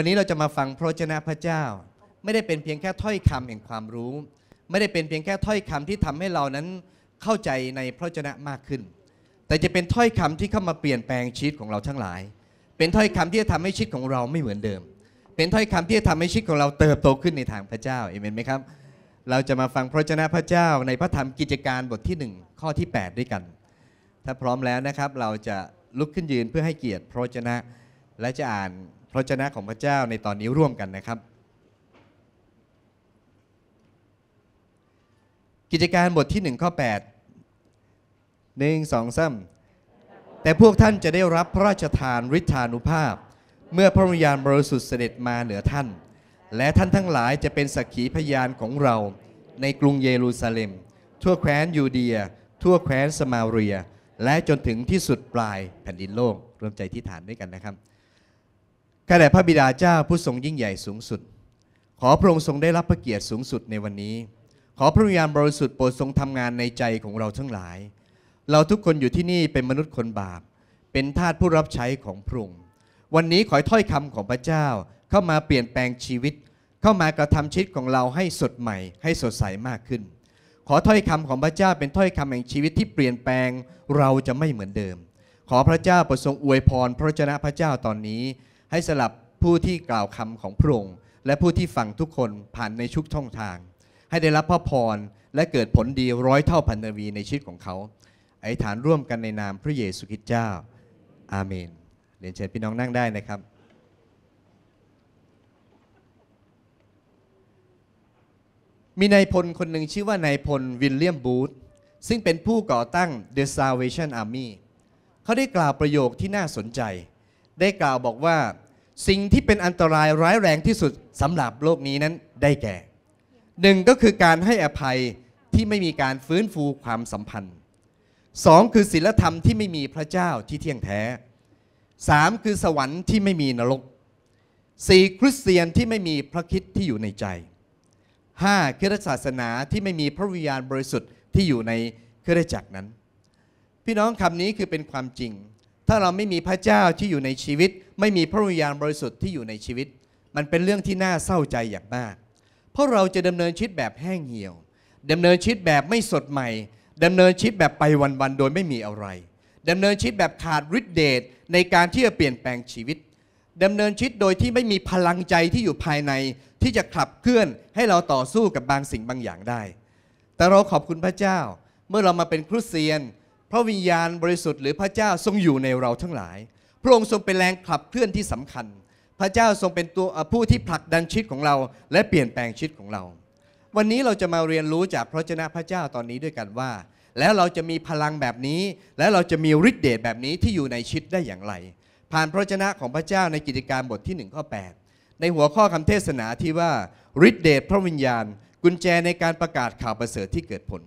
วันนี้เราจะมาฟังพระเจนะพระเจ้า ไม่ได้เป็นเพียงแค่ถ้อยคำแห่งความรู้ ไม่ได้เป็นเพียงแค่ถ้อยคำที่ทำให้เรานั้นเข้าใจในพระเจนะมากขึ้น แต่จะเป็นถ้อยคำที่เข้ามาเปลี่ยนแปลงชีวิตของเราทั้งหลาย เป็นถ้อยคำที่จะทำให้ชีวิตของเราไม่เหมือนเดิม เป็นถ้อยคำที่จะทำให้ชีวิตของเราเติบโตขึ้นในทางพระเจ้าเอเมนไหมครับเราจะมาฟังพระเจนะพระเจ้าในพระธรรมกิจการบทที่ 1 ข้อที่ 8 ด้วยกัน ถ้าพร้อมแล้วนะครับเราจะลุกขึ้นยืนเพื่อให้เกียรติพระเจนะและจะอ่านพระเจ้าของพระเจ้าในตอนนี้ร่วมกันนะครับ กิจการบทที่ 1 ข้อ 8 1 2 3แต่พวกท่านจะได้รับพระราชทานฤทธานุภาพ เมื่อพระวิญญาณบริสุทธิ์เสด็จมาเหนือท่าน และท่านทั้งหลายจะเป็นสักขีพยานของเราในกรุงเยรูซาเล็ม ทั่วแคว้นยูเดีย ทั่วแคว้นสมาเรีย และจนถึงที่สุดปลายแผ่นดินโลกรวมใจที่ฐานด้วยกันนะครับข้าแต่พระบิดาเจ้าผู้ทรงยิ่งใหญ่สูงสุด ขอพระองค์ทรงได้รับพระเกียรติสูงสุดในวันนี้ ขอพระวิญญาณบริสุทธิ์โปรดทรงทำงานในใจของเราทั้งหลาย เราทุกคนอยู่ที่นี่เป็นมนุษย์คนบาป เป็นทาสผู้รับใช้ของพระองค์วันนี้ขอถ้อยคำของพระเจ้าเข้ามาเปลี่ยนแปลงชีวิตเข้ามากระทำชีวิตของเราให้สดใหม่ ให้สดใสมากขึ้น ขอถ้อยคำของพระเจ้าเป็นถ้อยคำแห่งชีวิตที่เปลี่ยนแปลงเราจะไม่เหมือนเดิม ขอพระเจ้าโปรดทรงอวยพรพระเจ้าพระเจ้าตอนนี้ให้สลับผู้ที่กล่าวคำของพระองค์และผู้ที่ฟังทุกคนผ่านในชุกช่องทาง ให้ได้รับพระพรและเกิดผลดีร้อยเท่าพันทวีในชีวิตของเขา ไอ้ฐานร่วมกันในนามพระเยซูคริสต์เจ้าอาเมนเรียนเชิญพี่น้องนั่งได้นะครับ มีนายพลคนหนึ่งชื่อว่านายพลวิลเลียมบูธซึ่งเป็นผู้ก่อตั้ง The Salvation Army เขาได้กล่าวประโยคที่น่าสนใจได้กล่าวบอกว่าสิ่งที่เป็นอันตรายร้ายแรงที่สุดสำหรับโลกนี้นั้นได้แก่หนึ่งก็คือการให้อภัยที่ไม่มีการฟื้นฟูความสัมพันธ์สองคือศีลธรรมที่ไม่มีพระเจ้าที่เที่ยงแท้สามคือสวรรค์ที่ไม่มีนรกสี่คริสเตียนที่ไม่มีพระคิดที่อยู่ในใจห้าคริสตศาสนาที่ไม่มีพระวิญญาณบริสุทธิ์ที่อยู่ในคริสตจักรนั้น พี่น้องคำนี้คือเป็นความจริงถ้าเราไม่มีพระเจ้าที่อยู่ในชีวิต ไม่มีพระวิญญาณบริสุทธิ์ที่อยู่ในชีวิต มันเป็นเรื่องที่น่าเศร้าใจอย่างมาก เพราะเราจะดำเนินชีวิตแบบแห้งเหี่ยว ดำเนินชีวิตแบบไม่สดใหม่ ดำเนินชีวิตแบบไปวันๆโดยไม่มีอะไร ดำเนินชีวิตแบบขาดฤทธิเดชในการที่จะเปลี่ยนแปลงชีวิตดำเนินชีวิตโดยที่ไม่มีพลังใจที่อยู่ภายใน ที่จะขับเคลื่อนให้เราต่อสู้กับบางสิ่งบางอย่างได้ แต่เราขอบคุณพระเจ้า เมื่อเรามาเป็นคริสเตียนพระวิญญาณบริสุทธิ์หรือพระเจ้าทรงอยู่ในเราทั้งหลาย พระองค์ทรงเป็นแรงขับเคลื่อนที่สำคัญ พระเจ้าทรงเป็นตัวผู้ที่ผลักดันชีวิตของเราและเปลี่ยนแปลงชีวิตของเรา วันนี้เราจะมาเรียนรู้จากพระเจ้าพระเจ้าตอนนี้ด้วยกันว่า แล้วเราจะมีพลังแบบนี้ และเราจะมีฤทธิเดชแบบนี้ที่อยู่ในชีวิตได้อย่างไร ผ่านพระเจ้าของพระเจ้าในกิจการบทที่1ข้อ 8 ในหัวข้อคำเทศนาที่ว่าฤทธิเดชพระวิญญาณ กุญแจในการประกาศข่าวประเสริฐที่เกิดผล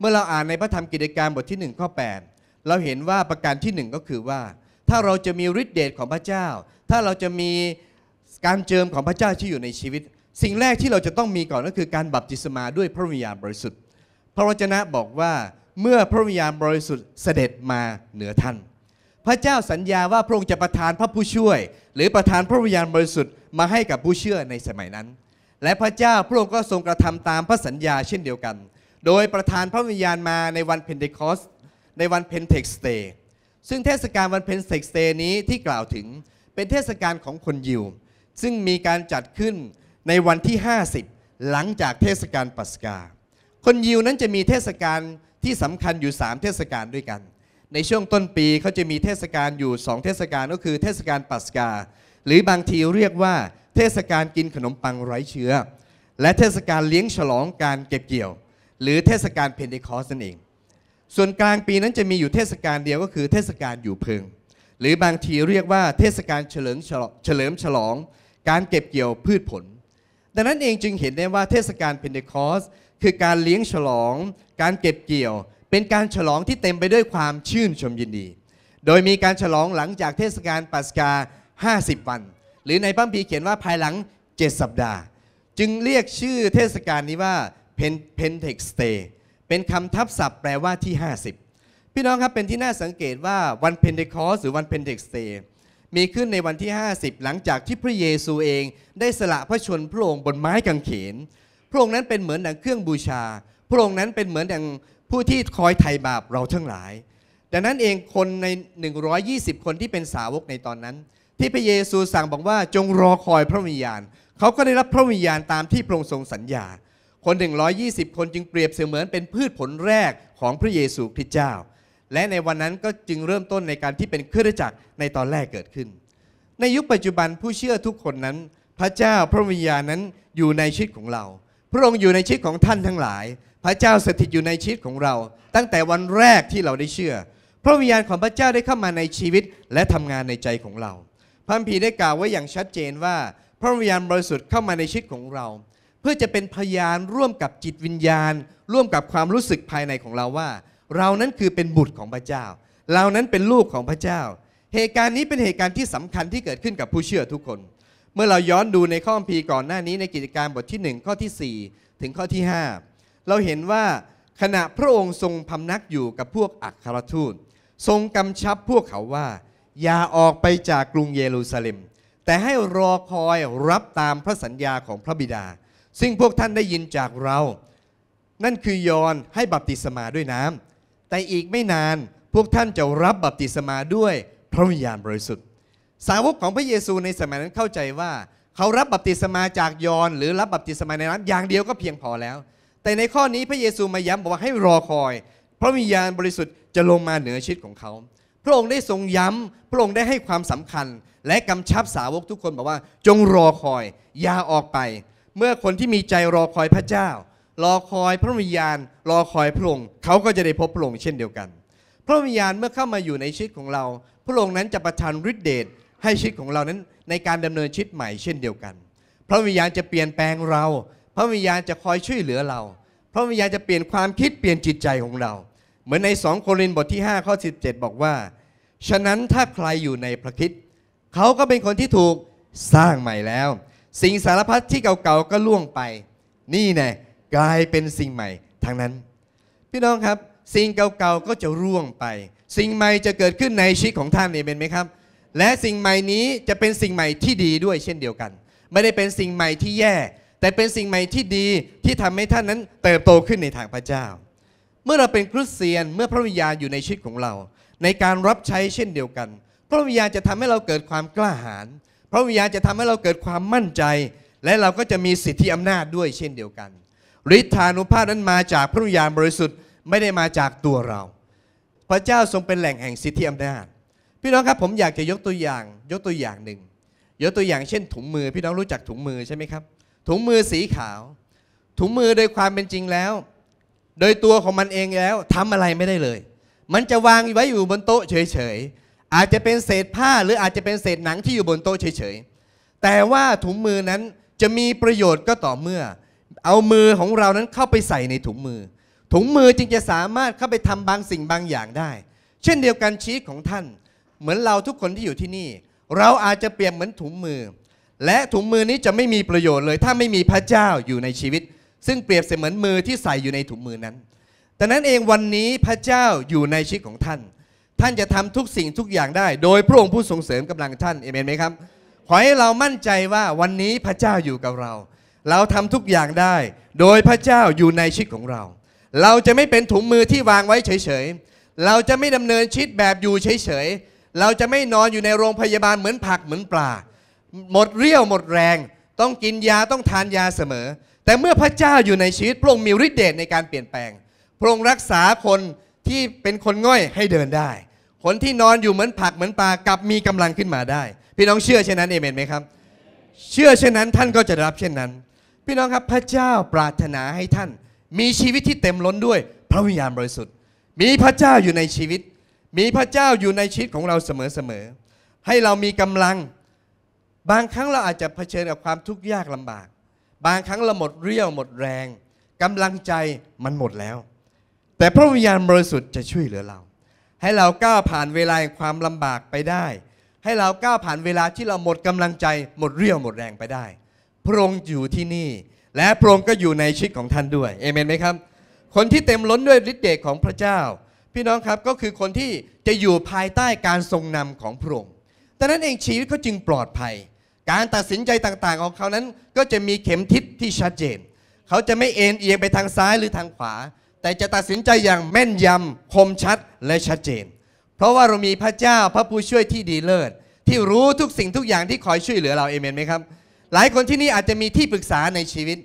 เมื่อเราอ่านในพระธรรมกิจการบทที่ 1 ข้อ 8 เราเห็นว่าประการที่1ก็คือว่าถ้าเราจะมีฤทธิเดชของพระเจ้า ถ้าเราจะมีการเจิมของพระเจ้าที่อยู่ในชีวิต สิ่งแรกที่เราจะต้องมีก่อนก็คือการบัพติศมาด้วยพระวิญญาณบริสุทธิ์ พระวจนะบอกว่าเมื่อพระวิญญาณบริสุทธิ์เสด็จมาเหนือท่าน พระเจ้าสัญญาว่าพระองค์จะประทานพระผู้ช่วย หรือประทานพระวิญญาณบริสุทธิ์มาให้กับผู้เชื่อในสมัยนั้น และพระเจ้าพระองค์ก็ทรงกระทำตามพระสัญญาเช่นเดียวกันโดยประธานพระวิญญาณมาในวันเพนเทคอสในวันเพนเทคสเตย์ซึ่งเทศกาลวันเพนเทคสเตย์นี้ที่กล่าวถึงเป็นเทศกาลของคนยิวซึ่งมีการจัดขึ้นในวันที่ 50 หลังจากเทศกาลปัสกา คนยิวนั้นจะมีเทศกาลที่สำคัญอยู่ 3 เทศกาลด้วยกัน ในช่วงต้นปีเขาจะมีเทศกาลอยู่ 2 เทศกาลก็คือเทศกาลปัสกา หรือบางทีเรียกว่าเทศกาลกินขนมปังไร้เชื้อ และเทศกาลเลี้ยงฉลองการเก็บเกี่ยวหรือเทศกาลเพนเดคอสนั่นเอง ส่วนกลางปีนั้นจะมีอยู่เทศกาลเดียวก็คือเทศกาลอยู่เพิงหรือบางทีเรียกว่าเทศกาลเฉลิมฉลิมฉลองการเก็บเกี่ยวพืชผล ดังนั้นเองจึงเห็นได้ว่าเทศกาลเพนเดคอสคือการเลี้ยงฉลอง การเก็บเกี่ยว เป็นการฉลองที่เต็มไปด้วยความชื่นชมยินดี โดยมีการฉลองหลังจากเทศกาลปัสกา 50 วัน หรือในพระคัมภีร์เขียนว่าภายหลัง 7 สัปดาห์จึงเรียกชื่อเทศกาลนี้ว่า Pentex Day เป็นคำทับศัพท์แปลว่าที่ 50 พี่น้องครับเป็นที่น่าสังเกตว่าวันเพนเทคอสหรือวันเพนเทคสเตมีขึ้นในวันที่ 50 หลังจากที่พระเยซูเองได้สละพระชนพระองค์บนไม้กางเขนพระองค์นั้นเป็นเหมือนดังเครื่องบูชา พระองค์นั้นเป็นเหมือนดังผู้ที่คอยไถ่บาปเราทั้งหลาย ดังนั้นเองคนใน 120 คนที่เป็นสาวกในตอนนั้น ที่พระเยซูสั่งบอกว่าจงรอคอยพระวิญญาณเขาก็ได้รับพระวิญญาณตามที่พระองค์ทรงสัญญาคนถึง120 คนจึงเปรียบเสมือนเป็นพืชผลแรกของพระเยซูคริสต์เจ้า และในวันนั้นก็จึงเริ่มต้นในการที่เป็นคริสตจักรในตอนแรกเกิดขึ้น ในยุคปัจจุบันผู้เชื่อทุกคนนั้น พระเจ้าพระวิญญาณนั้นอยู่ในชีวิตของเรา พระองค์อยู่ในชีวิตของท่านทั้งหลาย พระเจ้าสถิตอยู่ในชีวิตของเรา ตั้งแต่วันแรกที่เราได้เชื่อ พระวิญญาณของพระเจ้าได้เข้ามาในชีวิตและทำงานในใจของเราพระพีได้กล่าวไว้อย่างชัดเจนว่า พระวิญญาณบริสุทธิ์เข้ามาในชีวิตของเราเพื่อจะเป็นพยานร่วมกับจิตวิญญาณ ร่วมกับความรู้สึกภายในของเราว่า เรานั้นคือเป็นบุตรของพระเจ้า เรานั้นเป็นลูกของพระเจ้า เหตุการณ์นี้เป็นเหตุการณ์ที่สำคัญที่เกิดขึ้นกับผู้เชื่อทุกคน เมื่อเราย้อนดูในข้อมพีก่อนหน้านี้ในกิจการบทที่ 1 ข้อที่ 4 ถึงข้อที่ 5 เราเห็นว่าขณะพระองค์ทรงพำนักอยู่กับพวกอัครทูตทรงกำชับพวกเขาว่า อย่าออกไปจากกรุงเยรูซาเล็ม แต่ให้รอคอยรับตามพระสัญญาของพระบิดาซึ่งพวกท่านได้ยินจากเรา นั่นคือยอนให้บัพติศมาด้วยน้ำ แต่อีกไม่นานพวกท่านจะรับบัพติศมาด้วย พระวิญญาณบริสุทธิ์ สาวกของพระเยซูในสมัยนั้นเข้าใจว่า เขารับบัพติศมาจากยอนหรือรับบัพติศมาในน้ำอย่างเดียวก็เพียงพอแล้ว แต่ในข้อนี้พระเยซูมาย้ำบอกว่าให้รอคอยพระวิญญาณบริสุทธิ์จะลงมาเหนือชีวิตของเขา พระองค์ได้ทรงย้ำพระองค์ได้ให้ความสำคัญ และกำชับสาวกทุกคนบอกว่าจงรอคอยอย่าออกไปเมื่อคนที่มีใจรอคอยพระเจ้า รอคอยพระวิญญาณ รอคอยพระองค์ เขาก็จะได้พบพระองค์เช่นเดียวกัน พระวิญญาณเมื่อเข้ามาอยู่ในชีวิตของเรา พระองค์นั้นจะประทานฤทธิเดชให้ชีวิตของเรานั้นในการดำเนินชีวิตใหม่เช่นเดียวกัน พระวิญญาณจะเปลี่ยนแปลงเรา พระวิญญาณจะคอยช่วยเหลือเรา พระวิญญาณจะเปลี่ยนความคิดเปลี่ยนจิตใจของเรา เหมือนในสองโครินธ์บทที่5ข้อ17 บอกว่า ฉะนั้นถ้าใครอยู่ในพระคิดเขาก็เป็นคนที่ถูกสร้างใหม่แล้วสิ่งสารพัดที่เก่าๆก็ล่วงไป นี่แน่กลายเป็นสิ่งใหม่ทางนั้น พี่น้องครับ สิ่งเก่าๆก็จะร่วงไป สิ่งใหม่จะเกิดขึ้นในชีวิตของท่านเองเป็นไหมครับ และสิ่งใหม่นี้จะเป็นสิ่งใหม่ที่ดีด้วยเช่นเดียวกัน ไม่ได้เป็นสิ่งใหม่ที่แย่แต่เป็นสิ่งใหม่ที่ดีที่ทำให้ท่านนั้นเติบโตขึ้นในทางพระเจ้า เมื่อเราเป็นคริสเตียนเมื่อพระวิญญาณอยู่ในชีวิตของเรา ในการรับใช้เช่นเดียวกัน พระวิญญาณจะทำให้เราเกิดความกล้าหาญพระวิญญาณจะทำให้เราเกิดความมั่นใจ และเราก็จะมีสิทธิอำนาจด้วยเช่นเดียวกัน ฤทธานุภาพนั้นมาจากพระวิญญาณบริสุทธิ์ไม่ได้มาจากตัวเราพระเจ้าทรงเป็นแหล่งแห่งสิทธิอำนาจพี่น้องครับผมอยากจะยกตัวอย่าง ยกตัวอย่างหนึ่งยกตัวอย่างเช่นถุงมือ พี่น้องรู้จักถุงมือใช่ไหมครับถุงมือสีขาว ถุงมือโดยความเป็นจริงแล้ว โดยตัวของมันเองแล้วทำอะไรไม่ได้เลย มันจะวางไว้อยู่บนโต๊ะเฉยอาจจะเป็นเศษผ้าหรืออาจจะเป็นเศษหนังที่อยู่บนโต๊ะเฉยๆ แต่ว่าถุงมือนั้นจะมีประโยชน์ก็ต่อเมื่อ เอามือของเรานั้นเข้าไปใส่ในถุงมือ ถุงมือจึงจะสามารถเข้าไปทำบางสิ่ง บางอย่างได้ เช่นเดียวกันชีวิตของท่าน เหมือนเราทุกคนที่อยู่ที่นี่ เราอาจจะเปรียบเหมือนถุงมือ และถุงมือนี้จะไม่มีประโยชน์เลยถ้าไม่มีพระเจ้าอยู่ในชีวิต ซึ่งเปรียบเสมือนมือที่ใส่อยู่ในถุงมือนั้น แต่นั้นเองวันนี้พระเจ้าอยู่ในชีวิตของท่านท่านจะทำทุกสิ่งทุกอย่างได้โดยพระองค์ผู้ทรงเสริมกำลังท่านเอเมนไหมครับ ขอให้เรามั่นใจว่าวันนี้พระเจ้าอยู่กับเรา เราทำทุกอย่างได้ โดยพระเจ้าอยู่ในชีวิตของเรา เราจะไม่เป็นถุงมือที่วางไว้เฉยๆ เราจะไม่ดำเนินชีวิตแบบอยู่เฉยๆ เราจะไม่นอนอยู่ในโรงพยาบาลเหมือนผักเหมือนปลา หมดเรี่ยวหมดแรง ต้องกินยาต้องทานยาเสมอ แต่เมื่อพระเจ้าอยู่ในชีวิตพระองค์มีฤทธิ์เดชในการเปลี่ยนแปลง พระองค์รักษาคนที่เป็นคนง่อยให้เดินได้คนที่นอนอยู่เหมือนผักเหมือนปลากลับมีกำลังขึ้นมาได้ พี่น้องเชื่อเช่นนั้นเอเมนไหมครับ เชื่อเช่นนั้นท่านก็จะรับเช่นนั้น พี่น้องครับพระเจ้าปรารถนาให้ท่าน มีชีวิตที่เต็มล้นด้วย พระวิญญาณบริสุทธิ์มีพระเจ้าอยู่ในชีวิต มีพระเจ้าอยู่ในชีวิตของเราเสมอๆให้เรามีกำลังบางครั้งเราอาจจะเผชิญกับความทุกข์ยากลำบาก บางครั้งเราหมดเรี่ยวหมดแรง กำลังใจมันหมดแล้ว แต่พระวิญญาณบริสุทธิ์จะช่วยเหลือเราให้เราก้าวผ่านเวลาแห่งความลำบากไปได้ ให้เราก้าวผ่านเวลาที่เราหมดกำลังใจหมดเรี่ยวหมดแรงไปได้ พระองค์อยู่ที่นี่ และพระองค์ก็อยู่ในชีวิตของท่านด้วยเอเมนไหมครับคนที่เต็มล้นด้วยฤทธิ์เดชของพระเจ้า พี่น้องครับก็คือคนที่จะอยู่ภายใต้การทรงนำของพระองค์ดังนั้นเองชีวิตเขาจึงปลอดภัย การตัดสินใจต่างๆ ของเขานั้น ก็จะมีเข็มทิศที่ชัดเจน เขาจะไม่เอ็นเอียงไปทางซ้ายหรือทางขวาแต่จะตัดสินใจอย่างแม่นยำคมชัด และชัดเจน เพราะว่าเรามีพระเจ้าพระผู้ช่วยที่ดีเลิศที่รู้ทุกสิ่งทุกอย่างที่คอยช่วยเหลือเราเอเมนไหมครับ หลายคนที่นี่อาจจะมีที่ปรึกษาในชีวิต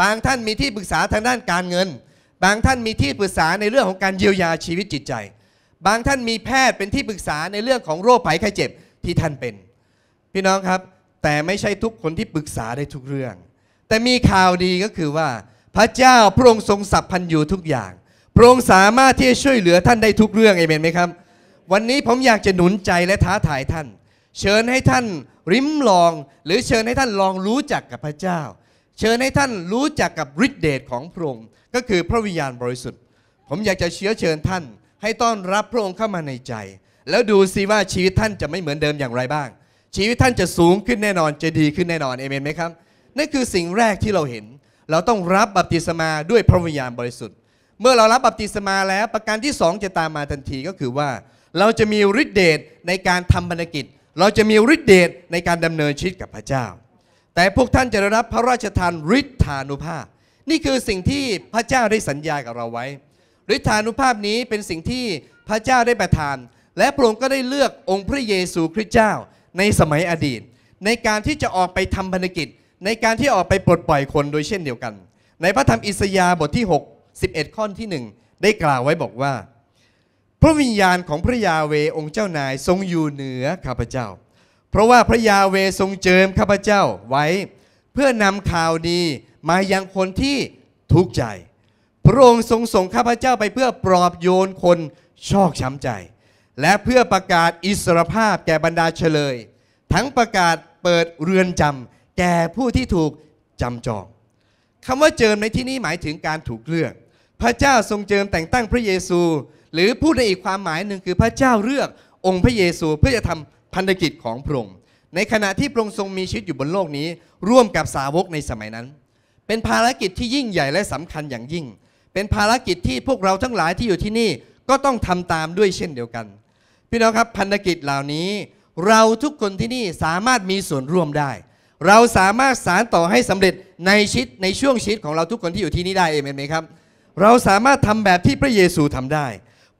บางท่านมีที่ปรึกษาทางด้านการเงิน บางท่านมีที่ปรึกษาในเรื่องของการเยียวยาชีวิตจิตใจ บางท่านมีแพทย์เป็นที่ปรึกษาในเรื่องของโรคภัยไข้เจ็บที่ท่านเป็น พี่น้องครับ แต่ไม่ใช่ทุกคนที่ปรึกษาได้ทุกเรื่อง แต่มีข่าวดีก็คือว่าพระเจ้าพระองค์ทรงสัพพันอยู่ทุกอย่างพระองค์สามารถที่จะช่วยเหลือท่านได้ทุกเรื่องเอเมนไหมครับ วันนี้ผมอยากจะหนุนใจและท้าทายท่าน เชิญให้ท่าน ริมลอง หรือเชิญให้ท่านลองรู้จักกับพระเจ้า เชิญให้ท่านรู้จักกับฤทธิเดชของพระองค์ก็คือพระวิญญาณบริสุทธิ์ ผมอยากจะเชื้อเชิญท่าน ให้ต้อนรับพระองค์เข้ามาในใจ แล้วดูซิว่าชีวิตท่านจะไม่เหมือนเดิมอย่างไรบ้าง ชีวิตท่านจะสูงขึ้นแน่นอนจะดีขึ้นแน่นอนเอเมนไหมครับนั่นคือสิ่งแรกที่เราเห็นเราต้องรับบัพติศมาด้วยพระวิญญาณบริสุทธิ์ เมื่อเรารับบัพติศมาแล้วประการที่สองจะตามมาทันทีก็คือว่า เราจะมีฤทธิเดชในการทำบรรกิจ เราจะมีฤทธิเดชในการดำเนินชีวิตกับพระเจ้า แต่พวกท่านจะได้รับพระราชทานฤทธานุภาพ นี่คือสิ่งที่พระเจ้าได้สัญญากับเราไว้ ฤทธานุภาพนี้เป็นสิ่งที่พระเจ้าได้ประทาน และพระองค์ก็ได้เลือกองค์พระเยซูคริสต์เจ้าในสมัยอดีต ในการที่จะออกไปทำบันกิจในการที่ออกไปปลดปล่อยคนโดยเช่นเดียวกัน ในพระธรรมอิสยาห์บทที่ 6 11ข้อที่1ได้กล่าวไว้บอกว่าพระวิญญาณของพระยาเวองค์เจ้านายทรงอยู่เหนือข้าพเจ้า เพราะว่าพระยาเวทรงเจิมข้าพเจ้าไว้เพื่อนำข่าวดีมายังคนที่ทุกข์ใจพระองค์ทรงส่งข้าพเจ้าไปเพื่อปลอบโยนคนชอกช้ำใจ และเพื่อประกาศอิสรภาพแก่บรรดาเฉลย ทั้งประกาศเปิดเรือนจำแก่ผู้ที่ถูกจำจองคำว่าเจิมในที่นี้ หมายถึงการถูกเลือก พระเจ้าทรงเจิมแต่งตั้งพระเยซู หรือพูดในอีกความหมายหนึ่งคือพระเจ้าเลือกองค์พระเยซูเพื่อจะทำพันธกิจของพระองค์ ในขณะที่พระองค์ทรงมีชีวิตอยู่บนโลกนี้ร่วมกับสาวกในสมัยนั้น เป็นภารกิจที่ยิ่งใหญ่และสำคัญอย่างยิ่ง เป็นภารกิจที่พวกเราทั้งหลายที่อยู่ที่นี่ก็ต้องทำตามด้วยเช่นเดียวกัน พี่น้องครับพันธกิจเหล่านี้ เราทุกคนที่นี่สามารถมีส่วนร่วมได้เราสามารถสารต่อให้สำเร็จในชิดในช่วงชิดของเราทุกคนที่อยู่ที่นี่ได้เอเมนไหมครับ เราสามารถทำแบบที่พระเยซูทำได้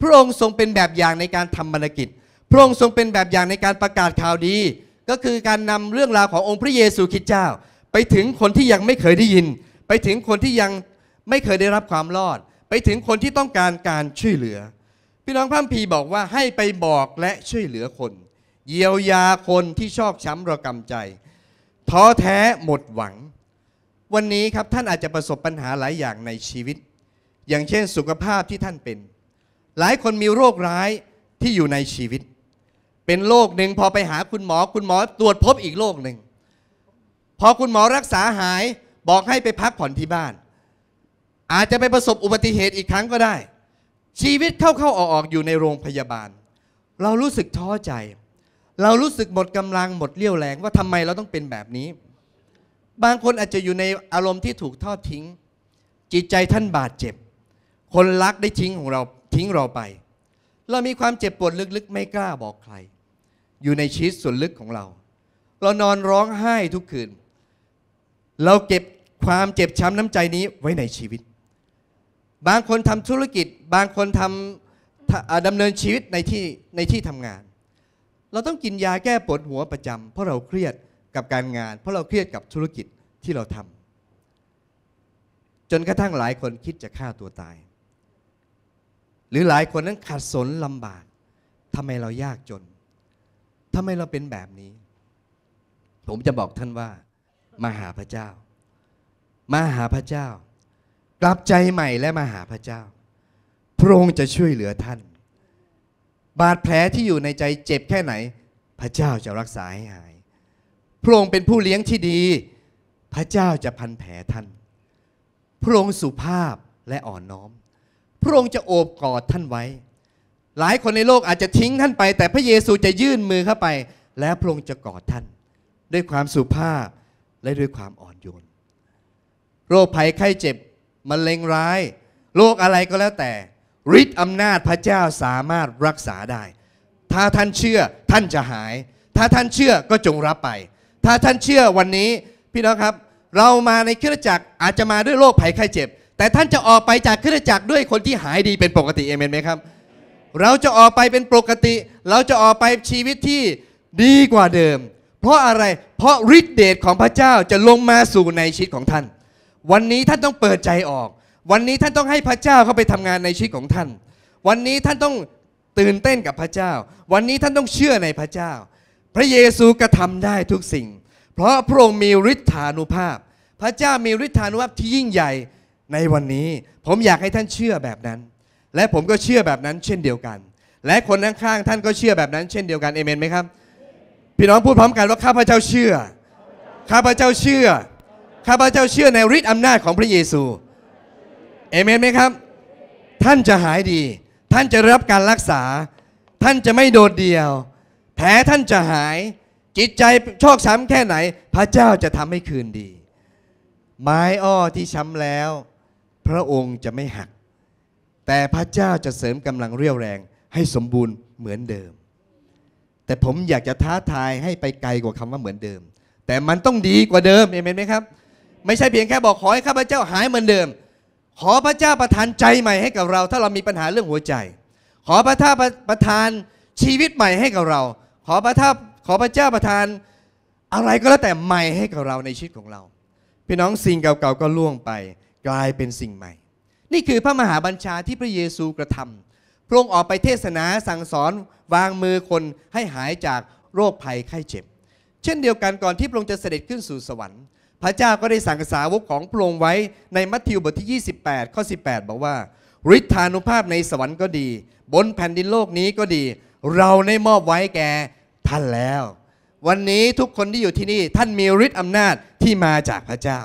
พระองค์ทรงเป็นแบบอย่างในการทำบารกิจ พระองค์ทรงเป็นแบบอย่างในการประกาศข่าวดี ก็คือการนำเรื่องราวขององค์พระเยซูคริสต์เจ้า ไปถึงคนที่ยังไม่เคยได้ยิน ไปถึงคนที่ยังไม่เคยได้รับความรอด ไปถึงคนที่ต้องการการช่วยเหลือ พี่น้องพระพีบอกว่าให้ไปบอกและช่วยเหลือคน เยียวยาคนที่ชอกช้ำระกำใจท้อแท้หมดหวัง วันนี้ครับท่านอาจจะประสบปัญหาหลายอย่างในชีวิต อย่างเช่นสุขภาพที่ท่านเป็น หลายคนมีโรคร้ายที่อยู่ในชีวิต เป็นโรคหนึ่งพอไปหาคุณหมอคุณหมอตรวจพบอีกโรคหนึ่งพอคุณหมอรักษาหายบอกให้ไปพักผ่อนที่บ้าน อาจจะไปประสบอุบัติเหตุอีกครั้งก็ได้ ชีวิตเข้าๆออกๆอยู่ในโรงพยาบาล เรารู้สึกท้อใจเรารู้สึกหมดกำลังหมดเรี่ยวแรง ว่าทำไมเราต้องเป็นแบบนี้ บางคนอาจจะอยู่ในอารมณ์ที่ถูกทอดทิ้ง จิตใจท่านบาดเจ็บ คนรักได้ทิ้งของเราทิ้งเราไป เรามีความเจ็บปวดลึก ๆ ไม่กล้าบอกใคร อยู่ในชีวิตส่วนลึกของเรา เรานอนร้องไห้ทุกคืน เราเก็บความเจ็บช้ำน้ำใจนี้ไว้ในชีวิต บางคนทำธุรกิจบางคนทำดำเนินชีวิตในที่ในที่ทำงานเราต้องกินยาแก้ปวดหัวประจำ เพราะเราเครียดกับการงาน เพราะเราเครียดกับธุรกิจที่เราทำ จนกระทั่งหลายคนคิดจะฆ่าตัวตาย หรือหลายคนนั้นขัดสนลำบาก ทำไมเรายากจนทำไมเราเป็นแบบนี้ ผมจะบอกท่านว่า มาหาพระเจ้ามาหาพระเจ้ากลับใจใหม่และมาหาพระเจ้า พระองค์จะช่วยเหลือท่านบาดแผลที่อยู่ในใจเจ็บแค่ไหน พระเจ้าจะรักษาให้หาย พระองค์เป็นผู้เลี้ยงที่ดี พระเจ้าจะพันแผลท่าน พระองค์สุภาพและอ่อนน้อม พระองค์จะโอบกอดท่านไว้ หลายคนในโลกอาจจะทิ้งท่านไป แต่พระเยซูจะยื่นมือเข้าไปและพระองค์จะกอดท่าน ด้วยความสุภาพและด้วยความอ่อนโยน โรคภัยไข้เจ็บมะเร็งร้ายโรคอะไรก็แล้วแต่ฤทธิ์อำนาจพระเจ้าสามารถรักษาได้ ถ้าท่านเชื่อท่านจะหาย ถ้าท่านเชื่อก็จงรับไป ถ้าท่านเชื่อวันนี้พี่น้องครับ เรามาในคริสตจักรอาจจะมาด้วยโรคภัยไข้เจ็บ แต่ท่านจะออกไปจากคริสตจักรด้วยคนที่หายดีเป็นปกติเอเมนไหมครับ เราจะออกไปเป็นปกติ เราจะออกไปชีวิตที่ดีกว่าเดิม เพราะอะไรเพราะฤทธิเดชของพระเจ้าจะลงมาสู่ในชีวิตของท่าน วันนี้ท่านต้องเปิดใจออกวันนี้ท่านต้องให้พระเจ้าเข้าไปทำงานในชีวิตของท่าน วันนี้ท่านต้องตื่นเต้นกับพระเจ้า วันนี้ท่านต้องเชื่อในพระเจ้า พระเยซูกระทาได้ทุกสิ่ง เพราะพระองค์มีฤทธานุภาพ พระเจ้ามีฤทธานุภาพที่ยิ่งใหญ่ในวันนี้ ผมอยากให้ท่านเชื่อแบบนั้น และผมก็เชื่อแบบนั้นเช่นเดียวกัน และคนข้างๆท่านก็เชื่อแบบนั้นเช่นเดียวกันเอเมนไหมครับ พี่น้องพูดพร้อมกันว่าข้าพเจ้าเชื่อ ข้าพเจ้าเชื่อ ข้าพเจ้าเชื่อในฤทธิอำนาจของพระเยซูเอเมนไหมครับ ท่านจะหายดี ท่านจะรับการรักษา ท่านจะไม่โดดเดี่ยวแผลท่านจะหาย จิตใจชอกช้ำแค่ไหน พระเจ้าจะทำให้คืนดี ไม้อ้อที่ช้ำแล้ว พระองค์จะไม่หัก แต่พระเจ้าจะเสริมกำลังเรียวแรงให้สมบูรณ์เหมือนเดิม แต่ผมอยากจะท้าทายให้ไปไกลกว่าคำว่าเหมือนเดิม แต่มันต้องดีกว่าเดิม เอเมนไหมครับ ไม่ใช่เพียงแค่บอกขอให้ข้าพเจ้าหายเหมือนเดิมขอพระเจ้าประทานใจใหม่ให้กับเรา ถ้าเรามีปัญหาเรื่องหัวใจ ขอพระเจ้าประทานชีวิตใหม่ให้กับเรา ขอพระเจ้าขอพระเจ้าประทานอะไรก็แล้วแต่ใหม่ให้กับเราในชีวิตของเราพี่น้องสิ่งเก่าๆก็ล่วงไปกลายเป็นสิ่งใหม่ นี่คือพระมหาบัญชาที่พระเยซูกระทำพระองค์ออกไปเทศนาสั่งสอนวางมือคนให้หายจากโรคภัยไข้เจ็บ เช่นเดียวกันก่อนที่พระองค์จะเสด็จขึ้นสู่สวรรค์พระเจ้าก็ได้สั่งสาวกของพระองค์ไว้ในมัทธิวบทที่ 28ข้อ18 บอกว่า ฤทธานุภาพในสวรรค์ก็ดี บนแผ่นดินโลกนี้ก็ดี เราได้มอบไว้แก่ท่านแล้ว วันนี้ทุกคนที่อยู่ที่นี่ ท่านมีฤทธิ์อำนาจที่มาจากพระเจ้า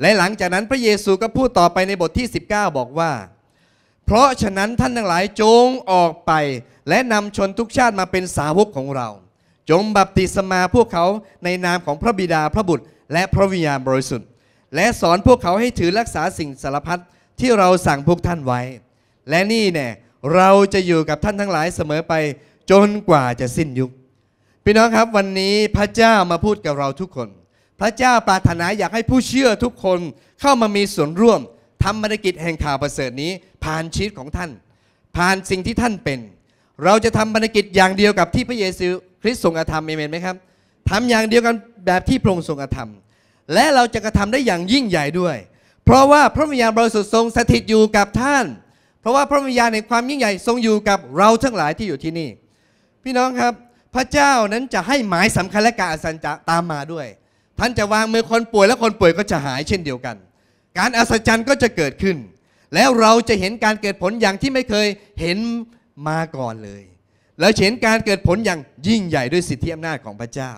และหลังจากนั้นพระเยซูก็พูดต่อไปในบทที่ 19 บอกว่า เพราะฉะนั้นท่านทั้งหลายจงออกไปและนำชนทุกชาติมาเป็นสาวกของเรา จงบัพติศมาพวกเขาในนามของพระบิดาพระบุตรและพระวิญญาณบริสุทธิ์ และสอนพวกเขาให้ถือรักษาสิ่งสารพัดที่เราสั่งพวกท่านไว้ และนี่เนี่ยเราจะอยู่กับท่านทั้งหลายเสมอไป จนกว่าจะสิ้นยุค พี่น้องครับวันนี้พระเจ้ามาพูดกับเราทุกคน พระเจ้าปรารถนาอยากให้ผู้เชื่อทุกคนเข้ามามีส่วนร่วมทำมารกิจแห่งข่าวประเสริฐนี้ ผ่านชีวิตของท่าน ผ่านสิ่งที่ท่านเป็น เราจะทำมารกิจอย่างเดียวกับที่พระเยซู คริสต์ทรงกระทำเอเมนไหมครับทำอย่างเดียวกันแบบที่พระองค์ทรงกระทำและเราจะกระทำได้อย่างยิ่งใหญ่ด้วย เพราะว่าพระวิญญาณบริสุทธิ์ทรงสถิตอยู่กับท่าน เพราะว่าพระวิญญาณแห่งความยิ่งใหญ่ทรงอยู่กับเราทั้งหลายที่อยู่ที่นี่ พี่น้องครับพระเจ้านั้นจะให้หมายสำคัญและการอัศจรรย์ตามมาด้วย ท่านจะวางมือคนป่วยและคนป่วยก็จะหายเช่นเดียวกัน การอัศจรรย์ก็จะเกิดขึ้น แล้วเราจะเห็นการเกิดผลอย่างที่ไม่เคยเห็นมาก่อนเลย แล้วเห็นการเกิดผลอย่างยิ่งใหญ่ด้วยสิทธิอำนาจของพระเจ้า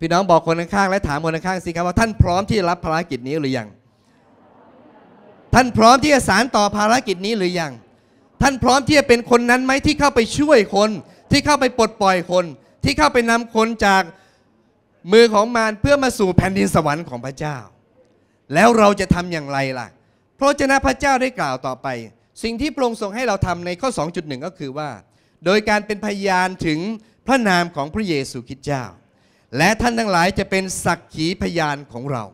พี่น้องบอกคนข้างและถามคนข้างสิครับว่าท่านพร้อมที่จะรับภารกิจนี้หรือยัง ท่านพร้อมที่จะสารต่อภารกิจนี้หรือยัง ท่านพร้อมที่จะเป็นคนนั้นไหมที่เข้าไปช่วยคนที่เข้าไปปลดปล่อยคนที่เข้าไปนำคนจากมือของมารเพื่อมาสู่แผ่นดินสวรรค์ของพระเจ้า แล้วเราจะทำอย่างไรล่ะพระเจ้าพระเจ้าได้กล่าวต่อไป สิ่งที่พระองค์ทรงให้เราทำในข้อ 2.1 ก็คือว่า โดยการเป็นพยานถึงพระนามของพระเยซูคริสต์เจ้าและท่านทั้งหลายจะเป็นสักขีพยานของเรา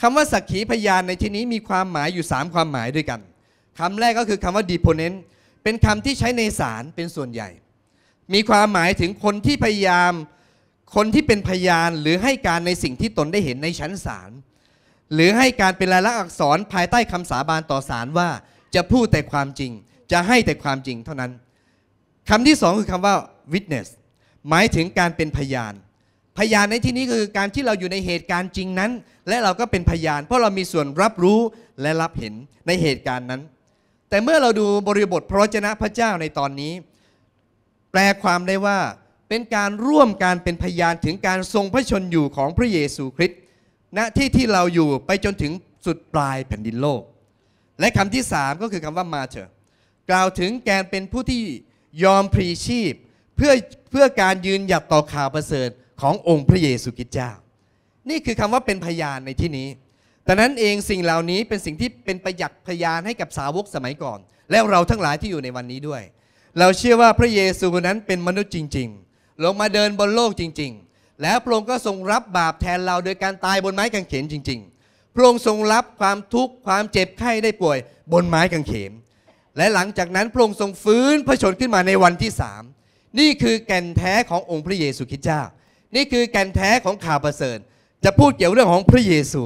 คำว่าสักขีพยานในที่นี้มีความหมายอยู่3ความหมายด้วยกันคำแรกก็คือคำว่า deponent เป็นคำที่ใช้ในศาลเป็นส่วนใหญ่ มีความหมายถึงคนที่พยายาม คนที่เป็นพยานหรือให้การในสิ่งที่ตนได้เห็นในชั้นศาล หรือให้การเป็นลายลักษณ์อักษรภายใต้คำสาบานต่อศาลว่า จะพูดแต่ความจริง จะให้แต่ความจริงเท่านั้นคำที่สองคือคำว่า witness หมายถึงการเป็นพยานพยานในที่นี้คือการที่เราอยู่ในเหตุการณ์จริงนั้น และเราก็เป็นพยานเพราะเรามีส่วนรับรู้และรับเห็นในเหตุการณ์นั้น แต่เมื่อเราดูบริบทพระเจนะพระเจ้าในตอนนี้ แปลความได้ว่าเป็นการร่วมการเป็นพยานถึงการทรงพระชนอยู่ของพระเยซูคริสต์ณที่ที่เราอยู่ไปจนถึงสุดปลายแผ่นดินโลก และคำที่สามก็คือคำว่ามาเถอะกล่าวถึงแกนเป็นผู้ที่ยอมพรีชีพเพื่อเพื่อการยืนหยัดต่อข่าวประเสริฐขององค์พระเยซูคริสต์เจ้า นี่คือคำว่าเป็นพยานในที่นี้ แต่นั้นเองสิ่งเหล่านี้เป็นสิ่งที่เป็นประยักษ์พยานให้กับสาวกสมัยก่อน และเราทั้งหลายที่อยู่ในวันนี้ด้วย เราเชื่อว่าพระเยซูนั้นเป็นมนุษย์จริงๆ ลงมาเดินบนโลกจริงๆ แล้วพระองค์ก็ทรงรับบาปแทนเราโดยการตายบนไม้กางเขนจริง ๆ พระองค์ทรงรับความทุกข์ความเจ็บไข้ได้ป่วยบนไม้กางเขน และหลังจากนั้นพระองค์ทรงฟื้นพระชนขึ้นมาในวันที่สามนี่คือแก่นแท้ขององค์พระเยซูคริสต์เจ้านี่คือแก่นแท้ของข่าวประเสริฐจะพูดเกี่ยวเรื่องของพระเยซู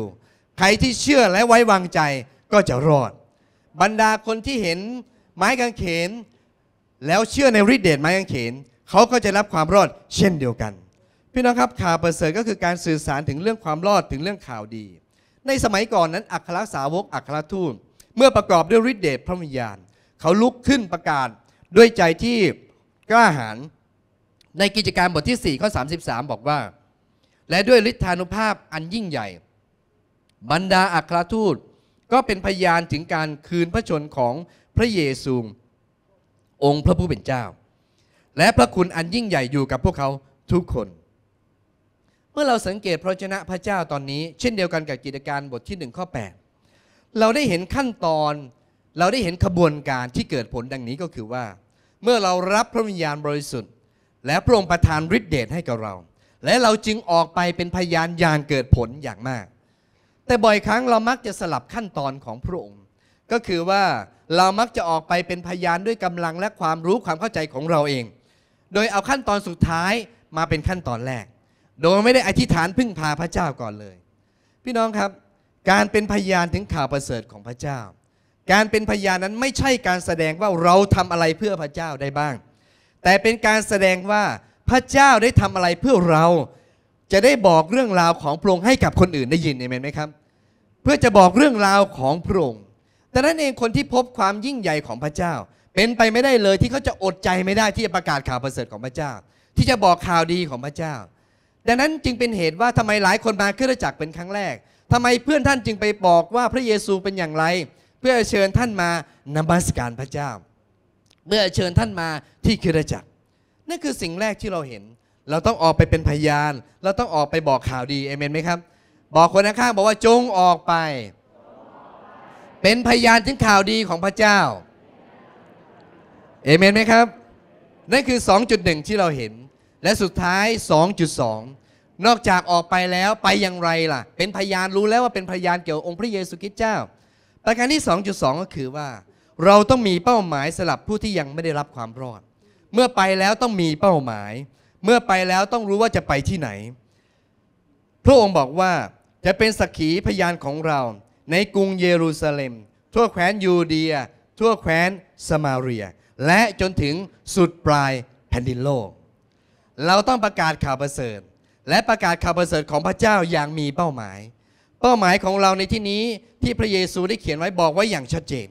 ใครที่เชื่อและไว้วางใจก็จะรอด บรรดาคนที่เห็นไม้กางเขน แล้วเชื่อในฤทธิเดชไม้กางเขนเขาก็จะรับความรอด เช่นเดียวกันพี่น้องครับข่าวประเสริฐก็คือการสื่อสารถึงเรื่องความรอดถึงเรื่องข่าวดี ในสมัยก่อนนั้นอัครสาวกอัครทูตเมื่อประกอบด้วยฤทธิเดชพระวิญญาณเขาลุกขึ้นประกาศด้วยใจที่กล้าหาญในกิจการบทที่4ข้อ 33 บอกว่า และด้วยฤทธานุภาพอันยิ่งใหญ่ บรรดาอัครทูต ก็เป็นพยานถึงการคืนพระชนของพระเยซูองค์พระผู้เป็นเจ้า และพระคุณอันยิ่งใหญ่อยู่กับพวกเขาทุกคน เมื่อเราสังเกตพระชนะพระเจ้าตอนนี้ เช่นเดียวกันกับกิจการบทที่1ข้อ 8 เราได้เห็นขั้นตอนเราได้เห็นขบวนการที่เกิดผลดังนี้ก็คือว่า เมื่อเรารับพระวิญญาณบริสุทธิ์และพระองค์ประทานฤทธิเดชให้กับเรา และเราจึงออกไปเป็นพยานยานเกิดผลอย่างมาก แต่บ่อยครั้งเรามักจะสลับขั้นตอนของพระองค์ก็คือว่าเรามักจะออกไปเป็นพยานด้วยกำลังและความรู้ความเข้าใจของเราเอง โดยเอาขั้นตอนสุดท้ายมาเป็นขั้นตอนแรก โดยไม่ได้อธิษฐานพึ่งพาพระเจ้าก่อนเลย พี่น้องครับ การเป็นพยานถึงข่าวประเสริฐของพระเจ้า การเป็นพยานนั้นไม่ใช่การแสดงว่าเราทำอะไรเพื่อพระเจ้าได้บ้างแต่เป็นการแสดงว่าพระเจ้าได้ทำอะไรเพื่อเราจะได้บอกเรื่องราวของพระองค์ให้กับคนอื่นได้ยินเอเมนไหมครับ เพื่อจะบอกเรื่องราวของพระองค์แต่นั้นเองคนที่พบความยิ่งใหญ่ของพระเจ้า เป็นไปไม่ได้เลยที่เขาจะอดใจไม่ได้ที่จะประกาศข่าวประเสริฐของพระเจ้า ที่จะบอกข่าวดีของพระเจ้า ดังนั้นจึงเป็นเหตุว่าทำไมหลายคนมาขึ้นจักเป็นครั้งแรก ทำไมเพื่อนท่านจึงไปบอกว่าพระเยซูเป็นอย่างไร เพื่อเชิญท่านมานมัสการพระเจ้าเมื่อเชิญท่านมาที่คิรจักรนั่นคือสิ่งแรกที่เราเห็นเราต้องออกไปเป็นพยานเราต้องออกไปบอกข่าวดีเอเมนไหมครับ บอกคนข้างบอกว่าจงออกไป เป็นพยานถึงข่าวดีของพระเจ้าเอเมนไหมครับนั่นคือ 2.1 ที่เราเห็นและสุดท้าย 2.2 นอกจากออกไปแล้วไปอย่างไรล่ะ เป็นพยานรู้แล้วว่าเป็นพยานเกี่ยวองค์พระเยซูคริสต์เจ้า ประการที่ 2.2 ก็คือว่าเราต้องมีเป้าหมายสำหรับผู้ที่ยังไม่ได้รับความรอด เมื่อไปแล้วต้องมีเป้าหมาย เมื่อไปแล้วต้องรู้ว่าจะไปที่ไหน พระองค์บอกว่าจะเป็นสักขีพยานของเราในกรุงเยรูซาเล็ม ทั่วแคว้นยูเดีย ทั่วแคว้นสมาเรีย และจนถึงสุดปลายแผ่นดินโลก เราต้องประกาศข่าวประเสริฐ และประกาศข่าวประเสริฐของพระเจ้าอย่างมีเป้าหมาย เป้าหมายของเราในที่นี้ที่พระเยซูได้เขียนไว้บอกไว้อย่างชัดเจน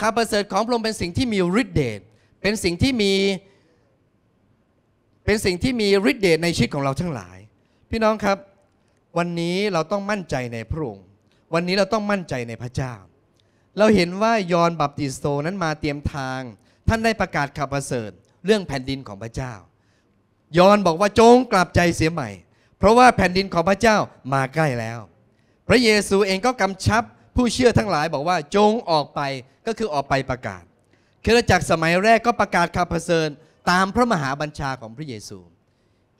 ข่าวประเสริฐของพระองค์เป็นสิ่งที่มีฤทธิเดช เป็นสิ่งที่มี เป็นสิ่งที่มีฤทธิเดชในชีวิตของเราทั้งหลาย พี่น้องครับวันนี้เราต้องมั่นใจในพระองค์ วันนี้เราต้องมั่นใจในพระเจ้า เราเห็นว่ายอนบัพติสโตนั้นมาเตรียมทาง ท่านได้ประกาศข่าวประเสริฐเรื่องแผ่นดินของพระเจ้า ยอนบอกว่า จงกลับใจเสียใหม่ เพราะว่าแผ่นดินของพระเจ้ามาใกล้แล้ว พระเยซูเองก็กำชับผู้เชื่อทั้งหลายบอกว่าจงออกไปก็คือออกไปประกาศคริสตจักรสมัยแรกก็ประกาศข่าวประเสริฐตามพระมหาบัญชาของพระเยซู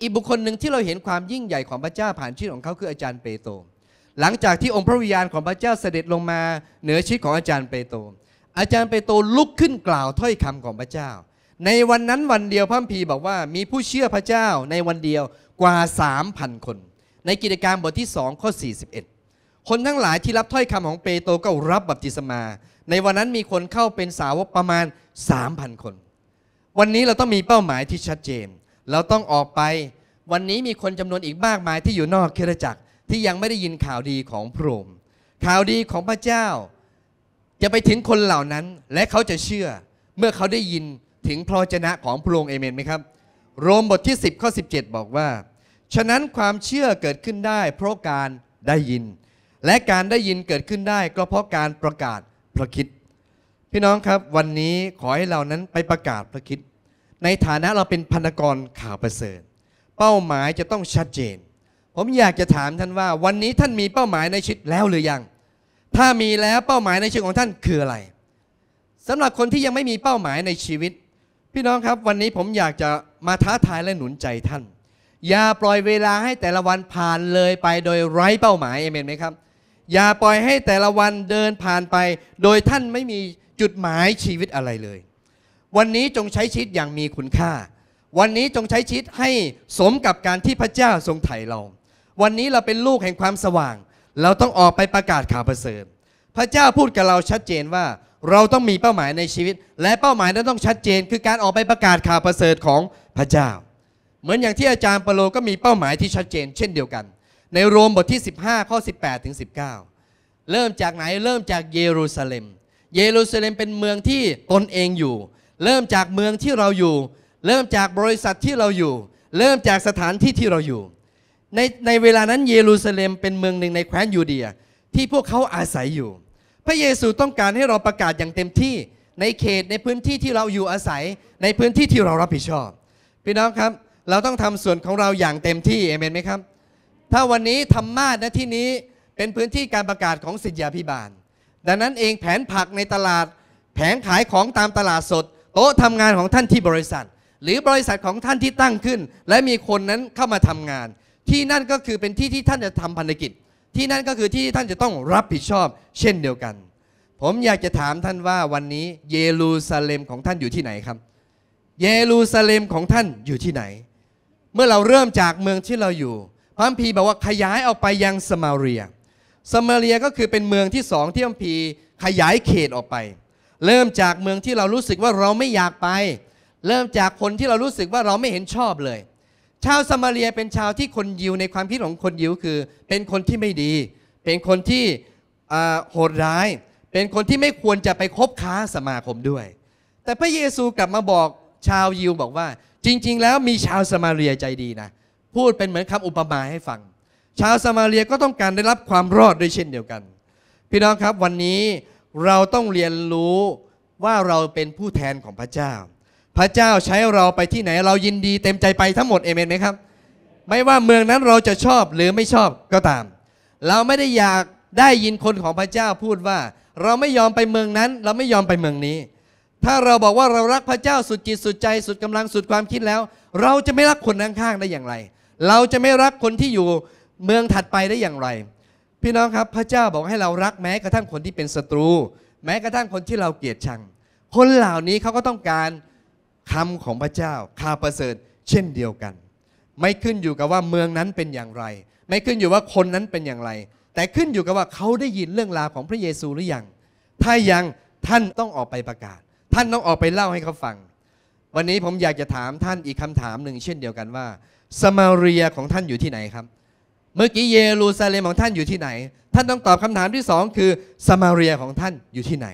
อีกบุคคลหนึ่งที่เราเห็นความยิ่งใหญ่ของพระเจ้าผ่านชื่อของเขาคืออาจารย์เปโตรหลังจากที่องค์พระวิญญาณของพระเจ้าเสด็จลงมาเหนือชีวิตของอาจารย์เปโตรอาจารย์เปโตรลุกขึ้นกล่าวถ้อยคำของพระเจ้า ในวันนั้นวันเดียวพระพีบอกว่ามีผู้เชื่อพระเจ้าในวันเดียวกว่า3,000คนในกิจการบทที่2ข้อ41คนทั้งหลายที่รับถ้อยคำของเปโตรก็รับบัพติศมา ในวันนั้นมีคนเข้าเป็นสาวกประมาณ 3,000 คน วันนี้เราต้องมีเป้าหมายที่ชัดเจน เราต้องออกไป วันนี้มีคนจำนวนอีกมากมายที่อยู่นอกเครือจักรที่ยังไม่ได้ยินข่าวดีของพระองค์ ข่าวดีของพระเจ้าจะไปถึงคนเหล่านั้นและเขาจะเชื่อเมื่อเขาได้ยินถึงพระชนะของพระองค์เอเมนไหมครับ โรมบทที่ 10ข้อ17 บอกว่า ฉะนั้นความเชื่อเกิดขึ้นได้เพราะการได้ยินและการได้ยินเกิดขึ้นได้ก็เพราะการประกาศพระคิดพี่น้องครับวันนี้ขอให้เรานั้นไปประกาศพระคิดในฐานะเราเป็นพันธกรข่าวประเสริฐเป้าหมายจะต้องชัดเจน ผมอยากจะถามท่านว่า วันนี้ท่านมีเป้าหมายในชีวิตแล้วหรือยัง ถ้ามีแล้วเป้าหมายในชีวิตของท่านคืออะไร สำหรับคนที่ยังไม่มีเป้าหมายในชีวิต พี่น้องครับวันนี้ผมอยากจะมาท้าทายและหนุนใจท่าน อย่าปล่อยเวลาให้แต่ละวันผ่านเลยไปโดยไร้เป้าหมายเอเมนไหมครับอย่าปล่อยให้แต่ละวันเดินผ่านไป โดยท่านไม่มีจุดหมายชีวิตอะไรเลย วันนี้จงใช้ชีวิตอย่างมีคุณค่า วันนี้จงใช้ชีวิตให้สมกับการที่พระเจ้าทรงไถ่เราวันนี้เราเป็นลูกแห่งความสว่างเราต้องออกไปประกาศข่าวประเสริฐ พระเจ้าพูดกับเราชัดเจนว่า เราต้องมีเป้าหมายในชีวิต และเป้าหมายนั้นต้องชัดเจนคือการออกไปประกาศข่าวประเสริฐของพระเจ้า เหมือนอย่างที่อาจารย์เปโลก็มีเป้าหมายที่ชัดเจนเช่นเดียวกันในโรมบทที่ 15ข้อ18ถึง19 เริ่มจากไหนเริ่มจากเยรูซาเล็ม เยรูซาเล็มเป็นเมืองที่ตนเองอยู่ เริ่มจากเมืองที่เราอยู่ เริ่มจากบริษัทที่เราอยู่ เริ่มจากสถานที่ที่เราอยู่ ในในเวลานั้นเยรูซาเล็มเป็นเมืองหนึ่งในแคว้นยูเดียที่พวกเขาอาศัยอยู่ พระเยซูต้องการให้เราประกาศอย่างเต็มที่ในเขตในพื้นที่ที่เราอยู่อาศัยในพื้นที่ที่เรารับผิดชอบพี่น้องครับเราต้องทำส่วนของเราอย่างเต็มที่เอเมนไหมครับถ้าวันนี้ธรรมาสนะที่นี้เป็นพื้นที่การประกาศของสิทธยาพิบาล ดังนั้นเองแผนผักในตลาดแผงขายของตามตลาดสด โต๊ะทำงานของท่านที่บริษัท หรือบริษัทของท่านที่ตั้งขึ้น และมีคนนั้นเข้ามาทำงาน ที่นั่นก็คือเป็นที่ที่ท่านจะทำพันธกิจ ที่นั่นก็คือที่ท่านจะต้องรับผิดชอบเช่นเดียวกัน ผมอยากจะถามท่านว่าวันนี้เยรูซาเล็มของท่านอยู่ที่ไหนครับ เยรูซาเล็มของท่านอยู่ที่ไหน เมื่อเราเริ่มจากเมืองที่เราอยู่พระคัมภีร์บอกว่าขยายออกไปยังสมาเรียสมาเรียก็คือเป็นเมืองที่สองที่พระคัมภีร์ขยายเขตออกไป เริ่มจากเมืองที่เรารู้สึกว่าเราไม่อยากไป เริ่มจากคนที่เรารู้สึกว่าเราไม่เห็นชอบเลย ชาวสมาเรียเป็นชาวที่คนยิว ในความคิดของคนยิวคือเป็นคนที่ไม่ดี เป็นคนที่โหดร้าย เป็นคนที่ไม่ควรจะไปคบค้าสมาคมด้วย แต่พระเยซูกลับมาบอกชาวยิวบอกว่า จริงๆ แล้วมีชาวสมาเรียใจดีนะเพูดเป็นเหมือนคำอุปมาให้ฟัง ชาวสมาเรียก็ต้องการได้รับความรอดด้วยเช่นเดียวกัน พี่น้องครับวันนี้เราต้องเรียนรู้ว่าเราเป็นผู้แทนของพระเจ้า พระเจ้าใช้เราไปที่ไหน เรายินดีเต็มใจไปทั้งหมดเอเมนไหมครับ ไม่ว่าเมืองนั้นเราจะชอบหรือไม่ชอบก็ตาม เราไม่ได้อยากได้ยินคนของพระเจ้าพูดว่า เราไม่ยอมไปเมืองนั้น เราไม่ยอมไปเมืองนี้ ถ้าเราบอกว่าเรารักพระเจ้าสุดจิตสุดใจสุดกำลังสุดความคิดแล้ว เราจะไม่รักคนข้างๆได้อย่างไรเราจะไม่รักคนที่อยู่เมืองถัดไปได้อย่างไรพี่น้องครับพระเจ้าบอกให้เรารักแม้กระทั่งคนที่เป็นศัตรู แม้กระทั่งคนที่เราเกลียดชัง คนเหล่านี้เขาก็ต้องการคำของพระเจ้าข่าวประเสริฐเช่นเดียวกัน ไม่ขึ้นอยู่กับว่าเมืองนั้นเป็นอย่างไร ไม่ขึ้นอยู่ว่าคนนั้นเป็นอย่างไร แต่ขึ้นอยู่กับว่าเขาได้ยินเรื่องราวของพระเยซูหรือยัง ถ้ายังท่านต้องออกไปประกาศ ท่านต้องออกไปเล่าให้เขาฟัง วันนี้ผมอยากจะถามท่านอีกคำถามหนึ่งเช่นเดียวกันว่าสมาเรียของท่านอยู่ที่ไหนครับ เมื่อกี้เยรูซาเล็มของท่านอยู่ที่ไหน ท่านต้องตอบคำถามที่สองคือสมาเรียของท่านอยู่ที่ไหน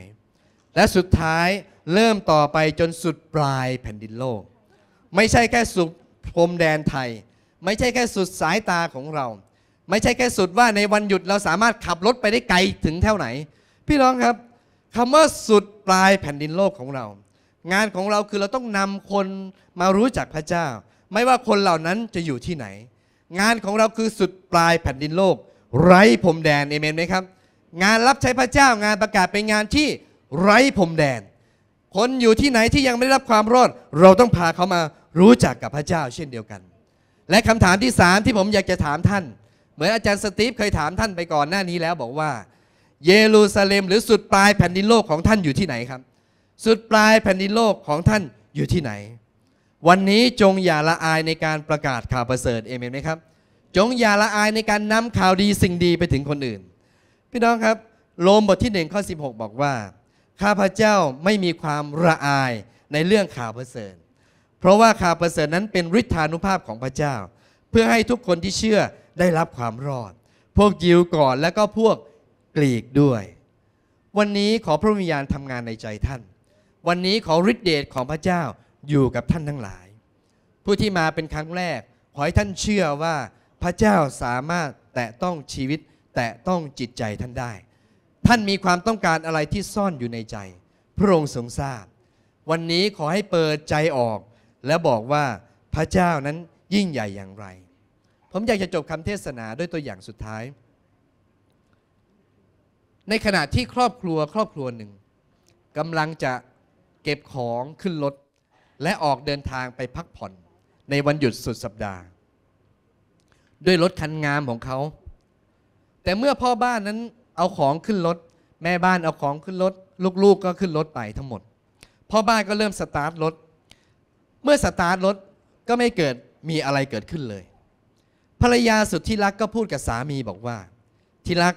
และสุดท้ายเริ่มต่อไปจนสุดปลายแผ่นดินโลก ไม่ใช่แค่สุดพรมแดนไทย ไม่ใช่แค่สุดสายตาของเรา ไม่ใช่แค่สุดว่าในวันหยุดเราสามารถขับรถไปได้ไกลถึงเท่าไหน พี่น้องครับคำว่าสุดปลายแผ่นดินโลกของเรา งานของเราคือเราต้องนำคนมารู้จักพระเจ้าไม่ว่าคนเหล่านั้นจะอยู่ที่ไหน งานของเราคือสุดปลายแผ่นดินโลก ไร้พรมแดนเอเมนไหมครับ งานรับใช้พระเจ้างานประกาศเป็นงานที่ไร้พรมแดนคนอยู่ที่ไหนที่ยังไม่ได้รับความรอด เราต้องพาเขามารู้จักกับพระเจ้าเช่นเดียวกัน และคำถามที่สามที่ผมอยากจะถามท่าน เหมือนอาจารย์สตีฟเคยถามท่านไปก่อนหน้านี้แล้วบอกว่า เยรูซาเล็มหรือสุดปลายแผ่นดินโลกของท่านอยู่ที่ไหนครับ สุดปลายแผ่นดินโลกของท่านอยู่ที่ไหนวันนี้จงอย่าละอายในการประกาศข่าวประเสริฐเอเมนไหมครับจงอย่าละอายในการนำข่าวดีสิ่งดีไปถึงคนอื่นพี่น้องครับโรมบทที่หนึ่งข้อ16 บอกว่าข้าพเจ้าไม่มีความละอายในเรื่องข่าวประเสริฐเพราะว่าข่าวประเสริฐนั้นเป็นฤทธานุภาพของพระเจ้า เพื่อให้ทุกคนที่เชื่อได้รับความรอด พวกยิวก่อนและก็พวกกรีกด้วย วันนี้ขอพระวิญญาณทำงานในใจท่าน วันนี้ขอฤทธิเดชของพระเจ้าอยู่กับท่านทั้งหลาย ผู้ที่มาเป็นครั้งแรก ขอให้ท่านเชื่อว่าพระเจ้าสามารถแตะต้องชีวิตแตะต้องจิตใจท่านได้ ท่านมีความต้องการอะไรที่ซ่อนอยู่ในใจ พระองค์ทรงทราบ วันนี้ขอให้เปิดใจออก และบอกว่าพระเจ้านั้นยิ่งใหญ่อย่างไร ผมอยากจะจบคำเทศนาด้วยตัวอย่างสุดท้าย ในขณะที่ครอบครัวครอบครัวหนึ่งกำลังจะเก็บของขึ้นรถและออกเดินทางไปพักผ่อนในวันหยุดสุดสัปดาห์ ด้วยรถคันงามของเขา แต่เมื่อพ่อบ้านนั้นเอาของขึ้นรถ แม่บ้านเอาของขึ้นรถ ลูกๆ ก็ขึ้นรถไปทั้งหมดพ่อบ้านก็เริ่มสตาร์ทรถ เมื่อสตาร์ทรถ ก็ไม่เกิดมีอะไรเกิดขึ้นเลย ภรรยาสุดที่รักก็พูดกับสามีบอกว่าที่รัก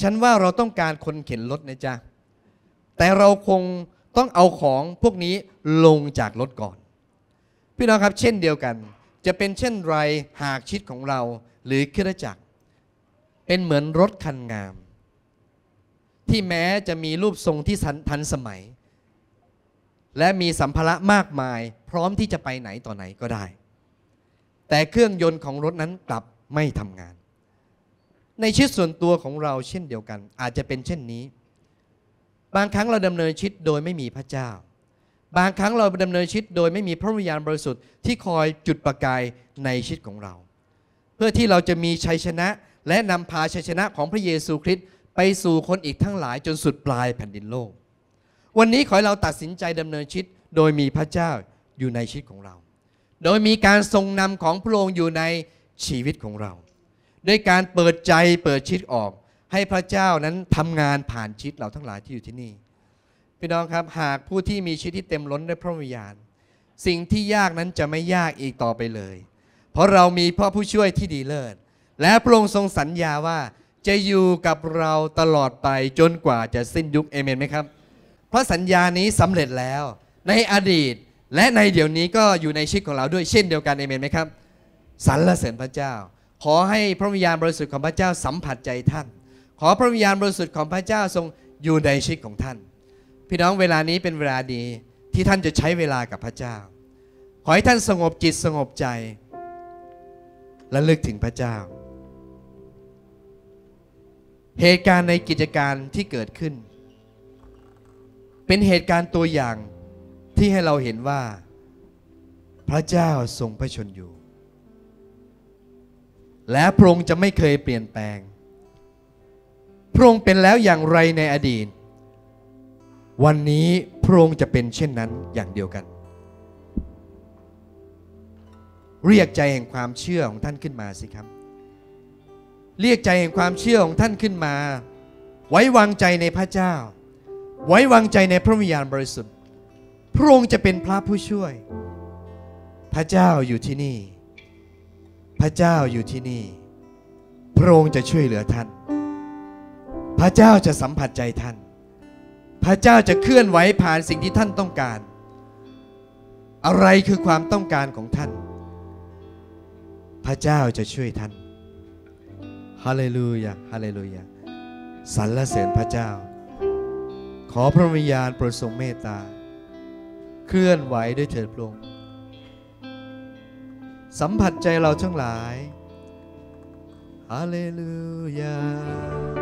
ฉันว่าเราต้องการคนเข็นรถนะจ๊ะแต่เราคงต้องเอาของพวกนี้ลงจากรถก่อน พี่น้องครับเช่นเดียวกัน จะเป็นเช่นไรหากชิดของเราหรือคริสจักร เป็นเหมือนรถคันงาม ที่แม้จะมีรูปทรงที่ทันสมัย และมีสัมภาระมากมายพร้อมที่จะไปไหนต่อไหนก็ได้ แต่เครื่องยนต์ของรถนั้นกลับไม่ทำงาน ในชีวิตส่วนตัวของเราเช่นเดียวกันอาจจะเป็นเช่นนี้บางครั้งเราดำเนินชีวิต โดยไม่มีพระเจ้า บางครั้งเราดำเนินชีวิต โดยไม่มีพระวิญญาณบริสุทธิ์ ที่คอยจุดประกายในชีวิตของเรา เพื่อที่เราจะมีชัยชนะและนำพาชัยชนะของพระเยซูคริสต์ไปสู่คนอีกทั้งหลายจนสุดปลายแผ่นดินโลก วันนี้ขอให้เราตัดสินใจดำเนินชีวิต โดยมีพระเจ้าอยู่ในชีวิตของเรา โดยมีการทรงนำของพระองค์อยู่ในชีวิตของเราด้วยการเปิดใจเปิดชีวิตออกให้พระเจ้านั้นทำงานผ่านชีวิตเราทั้งหลายที่อยู่ที่นี่พี่น้องครับ หากผู้ที่มีชีวิตที่เต็มล้นด้วยพระวิญญาณสิ่งที่ยากนั้นจะไม่ยากอีกต่อไปเลย เพราะเรามีพ่อผู้ช่วยที่ดีเลิศและพระองค์ทรงสัญญาว่าจะอยู่กับเราตลอดไปจนกว่าจะสิ้นยุคเอเมนไหมครับ เพราะสัญญานี้สำเร็จแล้วในอดีตและในเดี๋ยวนี้ก็อยู่ในชีวิตของเราด้วยเช่นเดียวกันเอเมนไหมครับ สรรเสริญพระเจ้า ขอให้พระวิญญาณบริสุทธิ์ของพระเจ้าสัมผัสใจท่านขอพระวิญญาณบริสุทธิ์ของพระเจ้าทรงอยู่ในชีวิตของท่าน พี่น้องเวลานี้เป็นเวลาดีที่ท่านจะใช้เวลากับพระเจ้า ขอให้ท่านสงบจิตสงบใจ และลึกถึงพระเจ้า เหตุการณ์ในกิจการที่เกิดขึ้น เป็นเหตุการณ์ตัวอย่างที่ให้เราเห็นว่า พระเจ้าทรงพระชนอยู่ และพระองค์จะไม่เคยเปลี่ยนแปลงพระองค์เป็นแล้วอย่างไรในอดีต วันนี้พระองค์จะเป็นเช่นนั้นอย่างเดียวกัน เรียกใจแห่งความเชื่อ ของท่านขึ้นมาสิครับ เรียกใจแห่งความเชื่อ ของท่านขึ้นมา ไว้วางใจในพระเจ้า ไว้วางใจในพระวิญญาณบริสุทธิ์ พระองค์จะเป็นพระผู้ช่วย พระเจ้าอยู่ที่นี่ พระเจ้าอยู่ที่นี่ พระองค์จะช่วยเหลือท่านพระเจ้าจะสัมผัสใจท่าน พระเจ้าจะเคลื่อนไหวผ่านสิ่งที่ท่านต้องการ อะไรคือความต้องการของท่าน พระเจ้าจะช่วยท่าน ฮาเลลูยา ฮาเลลูยาสรรเสริญพระเจ้า ขอพระวิญญาณโปรดทรงเมตตา เคลื่อนไหวด้วยเถิดพระองค์ สัมผัสใจเราทั้งหลาย ฮาเลลูยา